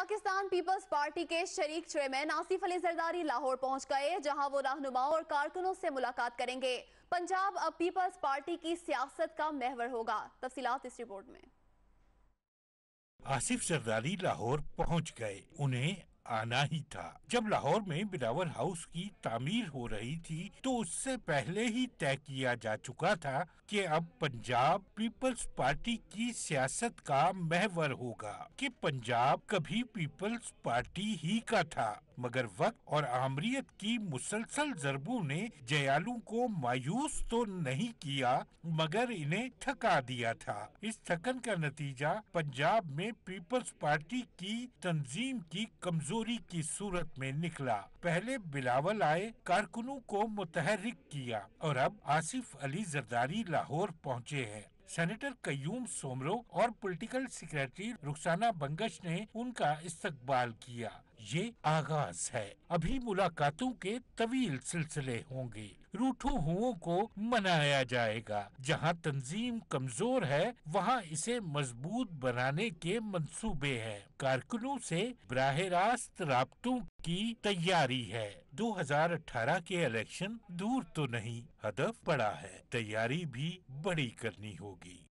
Pakistan peoples Party के शरीक chairman Asif Ali Zardari Lahore पहुंच गए जहां वो रहनुमाओं और कारकुनों से मुलाकात करेंगे पंजाब अब पीपल्स पार्टी की सियासत का महवर होगा तफसीत इस रिपोर्ट में आसिफ जरदारी लाहौर पहुंच गए उन्हें आना ही था जब लाहौर में बिलावर हाउस की तामीर हो रही थी तो उससे पहले ही तय किया जा चुका था कि अब पंजाब पीपल्स पार्टी की सियासत का महवर होगा कि पंजाब कभी पीपल्स पार्टी ही का था मगर वक्त और आमरीत की मुसलसल जरबों ने जयालू को मायूस तो नहीं किया मगर इन्हें थका दिया था इस थकन का नतीजा पंजाब में पीपल्स पार्टी की तंजीम की कमजोर चोरी की सूरत में निकला पहले बिलावल आए कारकुनों को मुतहरिक किया और अब आसिफ अली जरदारी लाहौर पहुँचे हैं सेनेटर कयूम सोमरो और पॉलिटिकल सेक्रेटरी रुखसाना बंगश ने उनका इस्तकबाल किया ये आगाज है अभी मुलाकातों के तवील सिलसिले होंगे रूठो हुओं को मनाया जाएगा जहां तंजीम कमजोर है वहां इसे मजबूत बनाने के मंसूबे हैं कारकुनों से बराह रास्त रबतों की तैयारी है 2018 के इलेक्शन दूर तो नहीं हदफ बड़ा है तैयारी भी बड़ी करनी होगी